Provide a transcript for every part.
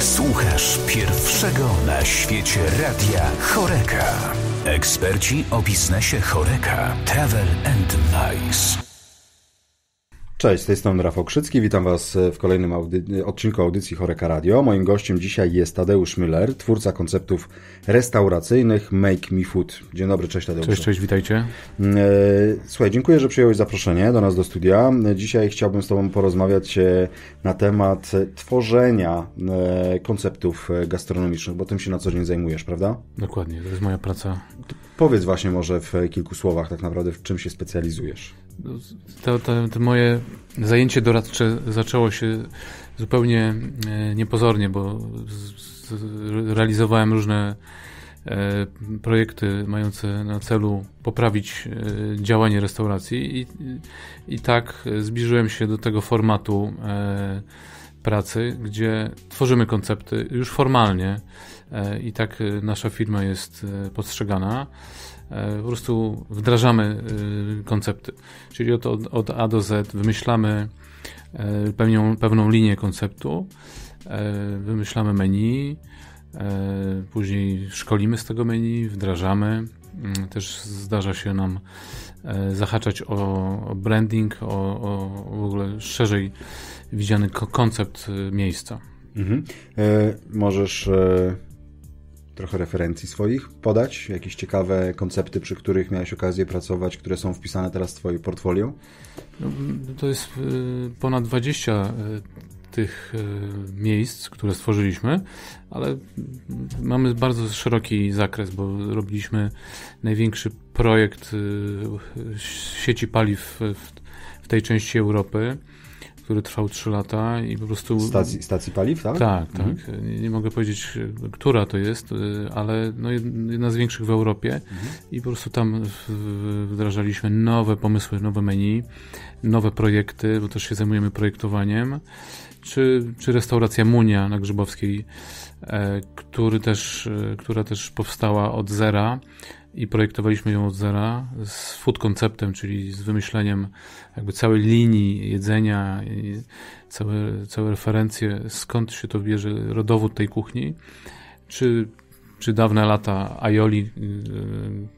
Słuchasz pierwszego na świecie radia Choreka. Eksperci o biznesie Choreka. Travel and Nice. Cześć, z tej strony Rafał Krzycki, witam Was w kolejnym audy odcinku audycji Choreka Radio. Moim gościem dzisiaj jest Tadeusz Müller, twórca konceptów restauracyjnych Make Me Food. Dzień dobry, cześć Tadeusz. Cześć, cześć, witajcie. E, słuchaj, dziękuję, że przyjąłeś zaproszenie do nas do studia. Dzisiaj chciałbym z Tobą porozmawiać e, na temat tworzenia e, konceptów gastronomicznych, bo tym się na co dzień zajmujesz, prawda? Dokładnie, to jest moja praca Powiedz właśnie może w kilku słowach tak naprawdę, w czym się specjalizujesz. No, to, to, to moje zajęcie doradcze zaczęło się zupełnie e, niepozornie, bo z, z, realizowałem różne e, projekty mające na celu poprawić e, działanie restauracji i, i tak zbliżyłem się do tego formatu pracy, gdzie tworzymy koncepty już formalnie e, i tak e, nasza firma jest e, postrzegana. Po prostu wdrażamy koncepty. Czyli od, od A do Z wymyślamy pewną, pewną linię konceptu, wymyślamy menu, później szkolimy z tego menu, wdrażamy. Mm, też zdarza się nam E, zahaczać o branding, o, o w ogóle szerzej widziany koncept e, miejsca. Mhm. E, możesz e, trochę referencji swoich podać, jakieś ciekawe koncepty, przy których miałeś okazję pracować, które są wpisane teraz w Twoje portfolio? No, to jest e, ponad 20 tych e, miejsc, które stworzyliśmy, ale mamy bardzo szeroki zakres, bo robiliśmy największy projekt e, sieci paliw w tej części Europy który trwał 3 lata i po prostu... Stacji, stacji paliw, tak? Tak, tak. Mhm. Nie, nie, mogę powiedzieć, która to jest, ale no jedna z większych w Europie mhm. i po prostu tam wdrażaliśmy nowe pomysły, nowe menu, nowe projekty, bo też się zajmujemy projektowaniem, czy, czy restauracja Munia na Grzybowskiej, e, który też, e, która też powstała od zera, i projektowaliśmy ją od zera z food konceptem, czyli z wymyśleniem jakby całej linii jedzenia i całe, całe referencje, skąd się to bierze, rodowód tej kuchni, czy, czy dawne lata Aioli, y,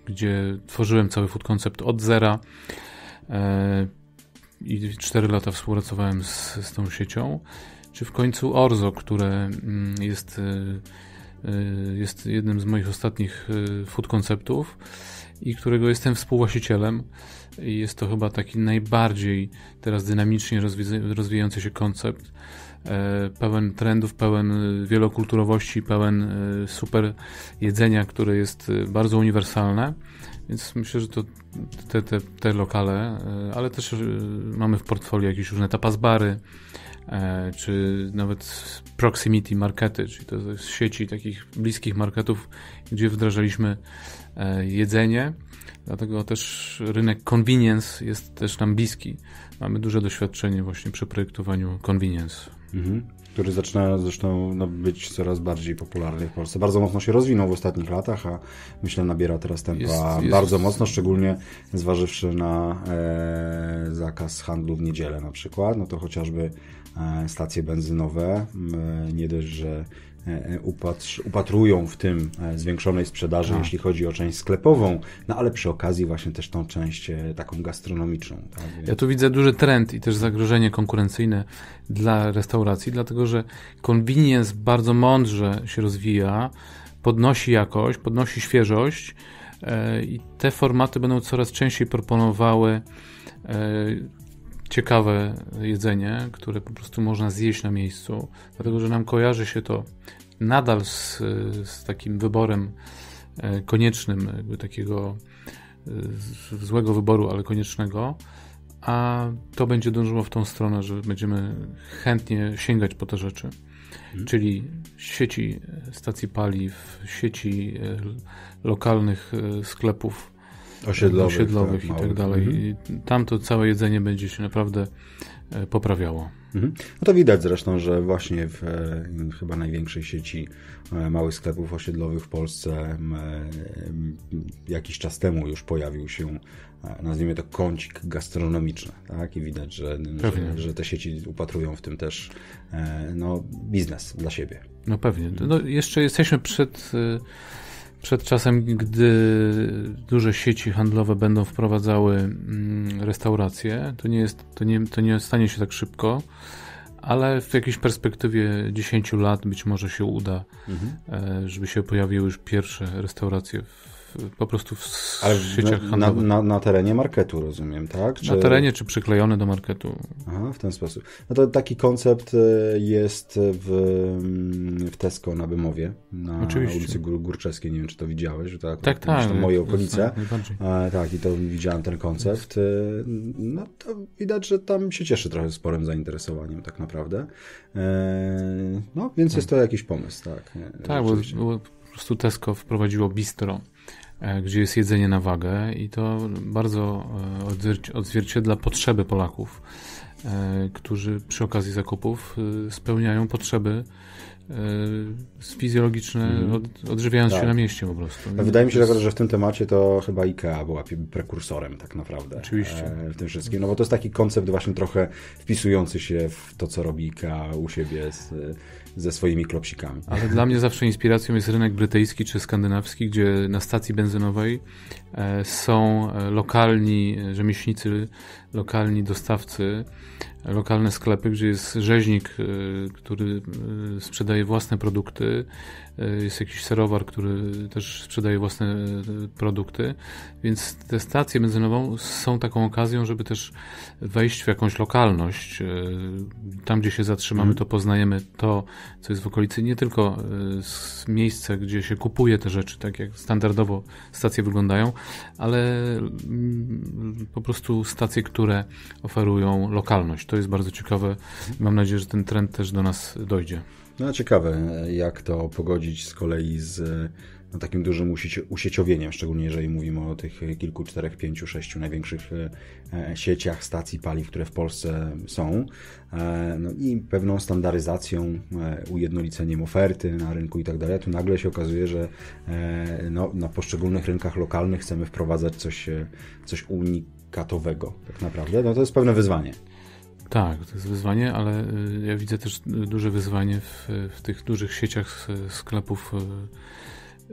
gdzie tworzyłem cały food koncept od zera e, i 4 lata współpracowałem z, z tą siecią, czy w końcu Orzo, które mm, jest y, Y, jest jednym z moich ostatnich y, food konceptów i którego jestem współwłaścicielem. Jest to chyba taki najbardziej teraz dynamicznie rozwijający się koncept. Y, pełen trendów, pełen wielokulturowości, pełen super jedzenia, które jest bardzo uniwersalne. Więc myślę, że to te, te, te lokale, ale też mamy w portfolio jakieś różne tapas bary, E, czy nawet proximity markety, czyli to jest sieci takich bliskich marketów, gdzie wdrażaliśmy e, jedzenie. Dlatego też rynek convenience jest też nam bliski. Mamy duże doświadczenie właśnie przy projektowaniu convenience. Mhm. Który zaczyna zresztą no, być coraz bardziej popularny w Polsce. Bardzo mocno się rozwinął w ostatnich latach, a myślę nabiera teraz tempa jest, jest. bardzo mocno, szczególnie zważywszy na e, zakaz handlu w niedzielę na przykład. No to chociażby E, stacje benzynowe. E, nie dość, że e, upatrują w tym zwiększonej sprzedaży, tak. jeśli chodzi o część sklepową, no ale przy okazji właśnie też tą część taką gastronomiczną. Tak? Ja tu widzę duży trend i też zagrożenie konkurencyjne dla restauracji, dlatego że convenience bardzo mądrze się rozwija, podnosi jakość, podnosi świeżość i te formaty będą coraz częściej proponowały ciekawe jedzenie, które po prostu można zjeść na miejscu, dlatego że nam kojarzy się to nadal z, z takim wyborem e, koniecznym, jakby takiego e, złego wyboru, ale koniecznego, a to będzie dążyło w tą stronę, że będziemy chętnie sięgać po te rzeczy. Hmm. Czyli sieci stacji paliw, sieci e, lokalnych sklepów, osiedlowych, osiedlowych tak, i tak, tak dalej. Mhm. I tam to całe jedzenie będzie się naprawdę e, poprawiało. Mhm. No to widać zresztą, że właśnie w e, chyba największej sieci e, małych sklepów osiedlowych w Polsce jakiś czas temu już pojawił się nazwijmy to kącik gastronomiczny, tak? I widać, że, że, że, te sieci upatrują w tym też no, biznes dla siebie. No pewnie. No, jeszcze jesteśmy przed przed czasem, gdy duże sieci handlowe będą wprowadzały mm, restauracje, to nie, jest, to, nie, to nie stanie się tak szybko, ale w jakiejś perspektywie 10 lat być może się uda, mhm. E, żeby się pojawiły już pierwsze restauracje w po prostu w Ale sieciach na, handlowych. Na, na, terenie marketu, rozumiem, tak? Czy... Na terenie, czy przyklejony do marketu. Aha, w ten sposób. No to taki koncept e, jest w, mm, w Tesco na Bymowie, na Oczywiście. ulicy Gór, Górczeskiej, nie wiem, czy to widziałeś, że tak, tak, tak, to tak. moje okolice. Tak, e, tak, i to widziałem ten koncept. E, no to widać, że tam się cieszy trochę sporym zainteresowaniem tak naprawdę. No, więc jest to jakiś pomysł, tak. Tak, bo, bo po prostu Tesco wprowadziło bistro E, gdzie jest jedzenie na wagę i to bardzo e, odzwierciedla potrzeby Polaków, e, którzy przy okazji zakupów spełniają potrzeby E, fizjologiczne, mm. odżywiając tak. się na mieście po prostu. No, wydaje mi się, że w tym temacie to chyba IKEA była prekursorem tak naprawdę. Oczywiście. E, w tym wszystkim, no bo to jest taki koncept właśnie trochę wpisujący się w to, co robi IKEA u siebie z, ze swoimi klopsikami. Ale dla mnie zawsze inspiracją jest rynek brytyjski czy skandynawski, gdzie na stacji benzynowej e, są lokalni rzemieślnicy, lokalni dostawcy lokalne sklepy, gdzie jest rzeźnik, y, który y, sprzedaje własne produkty, Y, jest jakiś serowar, który też sprzedaje własne y, produkty, więc te stacje benzynowe są taką okazją, żeby też wejść w jakąś lokalność. Y, tam, gdzie się zatrzymamy, mhm. to poznajemy to, co jest w okolicy, nie tylko z miejsca, gdzie się kupuje te rzeczy, tak jak standardowo stacje wyglądają, ale mm, po prostu stacje, które oferują lokalność. To jest bardzo ciekawe. Mhm. Mam nadzieję, że ten trend też do nas dojdzie. No ciekawe, jak to pogodzić z kolei z e, no, takim dużym usieciowieniem, szczególnie jeżeli mówimy o tych e, kilku, czterech, pięciu, sześciu największych e, sieciach stacji paliw, które w Polsce są. No i pewną standaryzacją, ujednoliceniem oferty na rynku i tak dalej. Tu nagle się okazuje, że no, na poszczególnych rynkach lokalnych chcemy wprowadzać coś, coś unikatowego tak naprawdę. No to jest pewne wyzwanie. Tak, to jest wyzwanie, ale y, ja widzę też duże wyzwanie w, w tych dużych sieciach sklepów,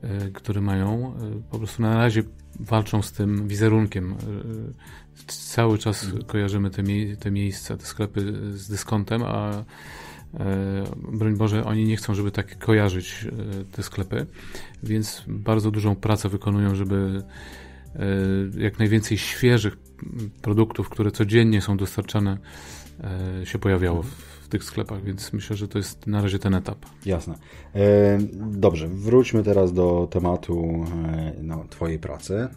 y, y, które mają. Po prostu na razie walczą z tym wizerunkiem. Cały czas mhm. kojarzymy te, mie te miejsca, te sklepy z dyskontem, a broń Boże, oni nie chcą, żeby tak kojarzyć te sklepy, więc bardzo dużą pracę wykonują, żeby jak najwięcej świeżych produktów, które codziennie są dostarczane E, się pojawiało w tych sklepach, więc myślę, że to jest na razie ten etap. Jasne. E, dobrze, wróćmy teraz do tematu e, no, Twojej pracy.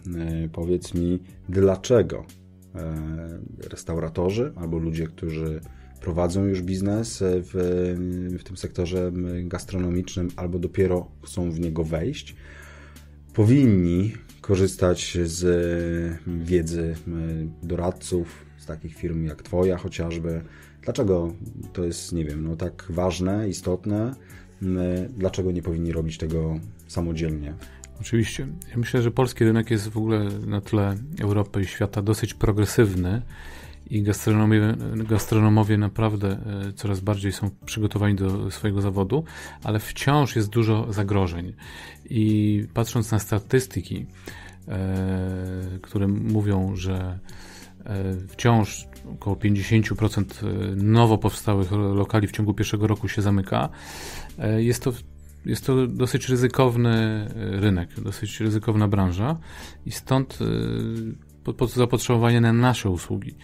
Powiedz mi, dlaczego restauratorzy albo ludzie, którzy prowadzą już biznes w, w tym sektorze gastronomicznym albo dopiero chcą w niego wejść, powinni korzystać z wiedzy doradców, takich firm jak Twoja chociażby. Dlaczego to jest, nie wiem, no tak ważne, istotne? Mm, Dlaczego nie powinni robić tego samodzielnie? Oczywiście. Ja myślę, że polski rynek jest w ogóle na tle Europy i świata dosyć progresywny i gastronomowie, gastronomowie naprawdę e, coraz bardziej są przygotowani do swojego zawodu, ale wciąż jest dużo zagrożeń. I patrząc na statystyki, e, które mówią, że E, wciąż około 50% e, nowo powstałych lokali w ciągu pierwszego roku się zamyka. E, jest to, jest to dosyć ryzykowny rynek, dosyć ryzykowna branża i stąd zapotrzebowanie na nasze usługi.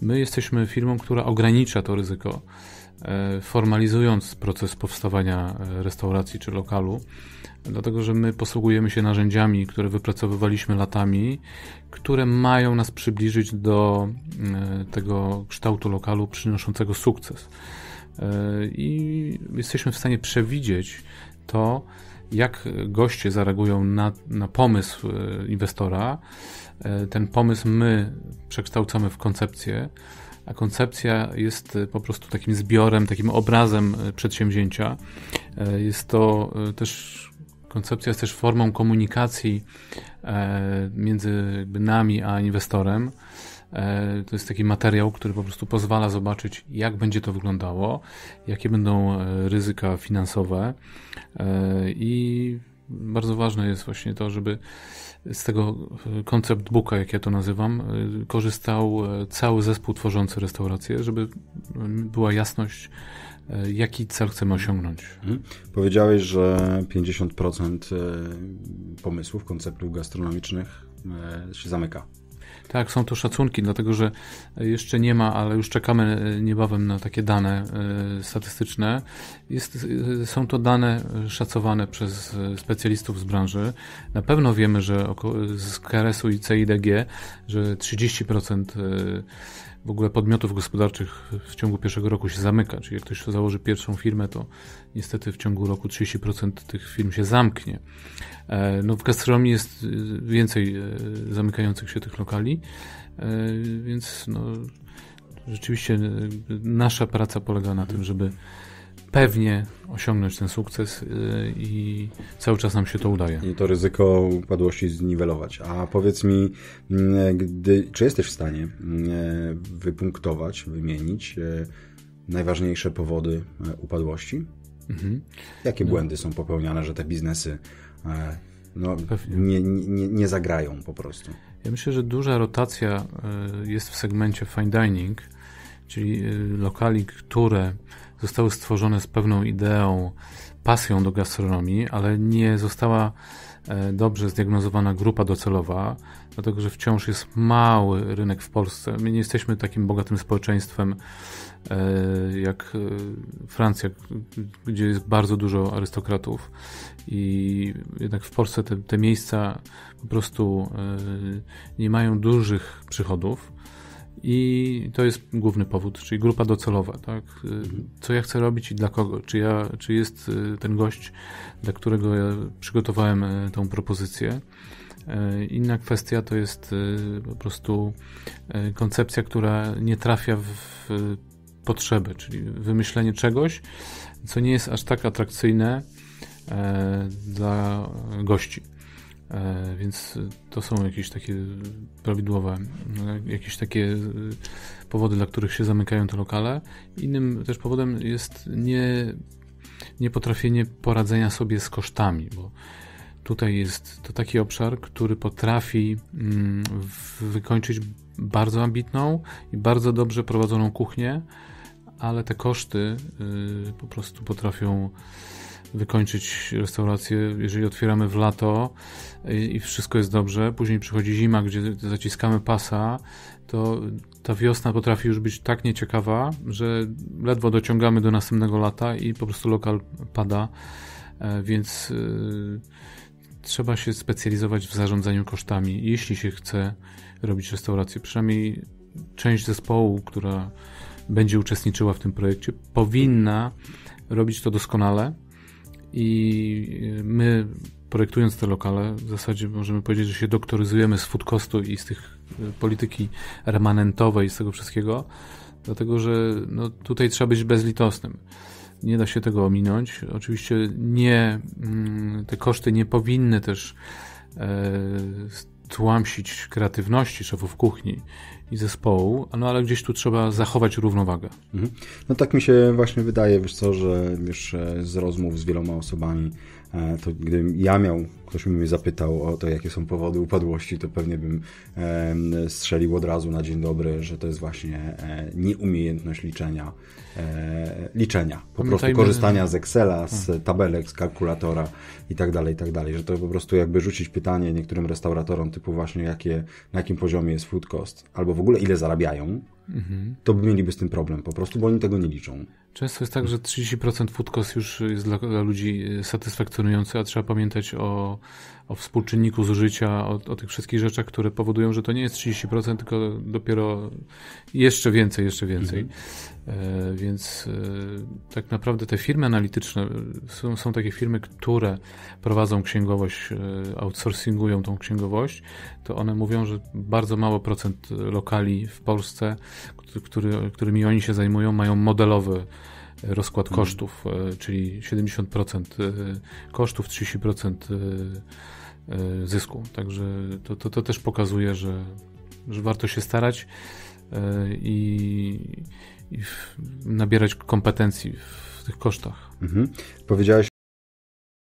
My jesteśmy firmą, która ogranicza to ryzyko E, formalizując proces powstawania e, restauracji czy lokalu, dlatego że my posługujemy się narzędziami, które wypracowywaliśmy latami, które mają nas przybliżyć do e, tego kształtu lokalu przynoszącego sukces. I jesteśmy w stanie przewidzieć to, jak goście zareagują na, na pomysł inwestora. Ten pomysł my przekształcamy w koncepcję a koncepcja jest e, po prostu takim zbiorem, takim obrazem e, przedsięwzięcia. E, jest to też koncepcja jest też formą komunikacji między nami a inwestorem. To jest taki materiał, który po prostu pozwala zobaczyć, jak będzie to wyglądało, jakie będą ryzyka finansowe i bardzo ważne jest właśnie to, żeby z tego koncept booka, jak ja to nazywam, y, korzystał e, cały zespół tworzący restaurację, żeby była jasność, e, jaki cel chcemy osiągnąć. Mhm. Powiedziałeś, że 50% e, pomysłów, konceptów gastronomicznych się zamyka tak, są to szacunki, dlatego że jeszcze nie ma, ale już czekamy niebawem na takie dane e, statystyczne. Jest, e, są to dane szacowane przez e, specjalistów z branży. Na pewno wiemy, że z KRS-u i CIDG, że 30% w ogóle podmiotów gospodarczych w ciągu pierwszego roku się zamyka. Czyli jak ktoś założy pierwszą firmę, to niestety w ciągu roku 30% tych firm się zamknie. E, no w gastronomii jest e, więcej e, zamykających się tych lokali, więc no, rzeczywiście nasza praca polega na tym, żeby pewnie osiągnąć ten sukces i cały czas nam się to udaje. I to ryzyko upadłości zniwelować. A powiedz mi, gdy, czy jesteś w stanie wypunktować, wymienić najważniejsze powody upadłości? Mhm. Jakie no. błędy są popełniane, że te biznesy e, no, nie, nie, nie zagrają po prostu? Ja myślę, że duża rotacja e, jest w segmencie fine dining, czyli e, lokali, które zostały stworzone z pewną ideą, pasją do gastronomii, ale nie została dobrze zdiagnozowana grupa docelowa, dlatego że wciąż jest mały rynek w Polsce. My nie jesteśmy takim bogatym społeczeństwem E, jak e, Francja, gdzie jest bardzo dużo arystokratów i jednak w Polsce te, te miejsca po prostu e, nie mają dużych przychodów. I to jest główny powód, czyli grupa docelowa, tak? Mhm. Co ja chcę robić i dla kogo? Czy, ja, czy jest ten gość, dla którego ja przygotowałem tą propozycję? Inna kwestia to jest po prostu koncepcja, która nie trafia w potrzeby, czyli wymyślenie czegoś, co nie jest aż tak atrakcyjne e, dla gości. E, więc to są jakieś takie prawidłowe, jakieś takie e, powody, dla których się zamykają te lokale. Innym też powodem jest nie, niepotrafienie poradzenia sobie z kosztami, bo tutaj jest to taki obszar, który potrafi mm, wykończyć bardzo ambitną i bardzo dobrze prowadzoną kuchnię ale te koszty y, po prostu potrafią wykończyć restaurację, jeżeli otwieramy w lato i wszystko jest dobrze, później przychodzi zima, gdzie zaciskamy pasa, to ta wiosna potrafi już być tak nieciekawa, że ledwo dociągamy do następnego lata i po prostu lokal pada, e, więc y, trzeba się specjalizować w zarządzaniu kosztami, jeśli się chce robić restaurację. Przynajmniej część zespołu, która będzie uczestniczyła w tym projekcie, powinna robić to doskonale i e, my projektując te lokale, w zasadzie możemy powiedzieć, że się doktoryzujemy z food i z tych e, polityki remanentowej, z tego wszystkiego, dlatego że no, tutaj trzeba być bezlitosnym. Nie da się tego ominąć. Oczywiście nie, mm, te koszty nie powinny też e, tłamsić kreatywności szefów kuchni i zespołu, no ale gdzieś tu trzeba zachować równowagę. Mhm. No tak mi się właśnie wydaje, wiesz co, że już e, z rozmów z wieloma osobami E, to gdybym ja miał, ktoś by mnie zapytał o to, jakie są powody upadłości, to pewnie bym strzelił od razu na dzień dobry, że to jest właśnie e, nieumiejętność liczenia, e, liczenia, po prostu korzystania z Excela, z hmm. tabelek, z kalkulatora i tak dalej, i tak dalej, że to po prostu jakby rzucić pytanie niektórym restauratorom typu właśnie jakie, na jakim poziomie jest food cost, albo w ogóle ile zarabiają, mhm. to by mieliby z tym problem po prostu, bo oni tego nie liczą. Często jest tak, że 30% food cost już jest dla, dla ludzi e, satysfakcjonujący, a trzeba pamiętać o, o współczynniku zużycia, o, o, tych wszystkich rzeczach, które powodują, że to nie jest 30%, tylko dopiero jeszcze więcej, jeszcze więcej. Mhm. E, więc e, tak naprawdę te firmy analityczne, e, są, są takie firmy, które prowadzą księgowość, e, outsourcingują tą księgowość, to one mówią, że bardzo mało procent lokali w Polsce, który, którymi oni się zajmują, mają modelowy rozkład mhm. kosztów, e, czyli 70% e, kosztów, 30% e, zysku. Także to, to, to też pokazuje, że, że warto się starać i, i nabierać kompetencji w tych kosztach. Mhm. Powiedziałeś